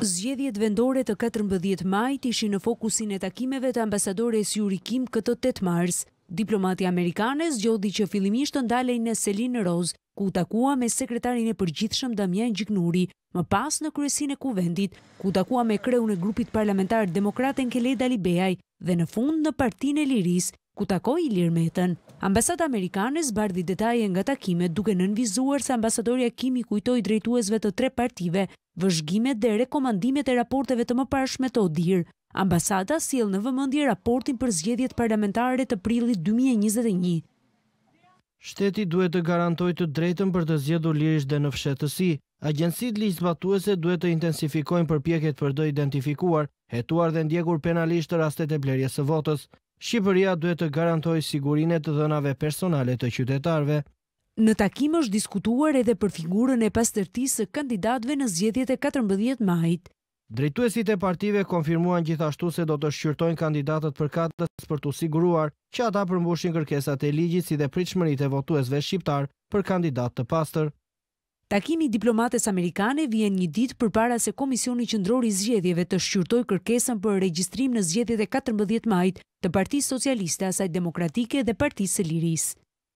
Zgjedhjet vendore të 14 majt ishi në fokusin e takimeve të ambasadores Juri Kim këtë 8 mars. Diplomati Amerikane zgjodhi që filimisht të ndalej në Selin Roz, ku takua me sekretarin e përgjithshëm Damjan Gjiknuri, më pas në kryesin e kuvendit, ku takua me kreu në grupit parlamentar Demokraten Keleda Libejaj dhe në fund në partin e Liris, ku takoj i lirmetën. Ambasada Amerikanës bardhi detaje nga takime duke nënvizuar se ambasadoria Kimi kujtoj drejtuesve të tre partive, vëzhgimet dhe rekomandimet e raporteve të më pashme të odirë. Ambasada s'il në vëmëndje raportin për zgjedjet parlamentare të prillit 2021. Shteti duhet të garantoj të drejtën për të zjedhur lirish dhe në fshetësi. Agencit liqë batuese duhet të intensifikojnë për pjeket për dë identifikuar, hetuar dhe ndjekur penalisht të rastet e blerjesë votës. Shqipëria duhet të garantojë sigurinë e të dhënave personale të qytetarëve. Në takim është diskutuar edhe për figurën e pastërtisë së kandidatëve në zgjedhjet e 14 majit. Drejtuesit e partive konfirmuan gjithashtu se do të shqyrtojnë kandidatët për katës për të siguruar që ata përmbushin kërkesat e ligjit si dhe pritshmërit e votuesve shqiptar për kandidat të pastër. Takimi i diplomatës amerikane vjen një ditë përpara se Komisioni Qendror i Zgjedhjeve të shqyrtoi kërkesën për regjistrim në zgjedhjet e 14 majit të Partisë Socialiste asaj Demokratike dhe Partisë së Lirisë.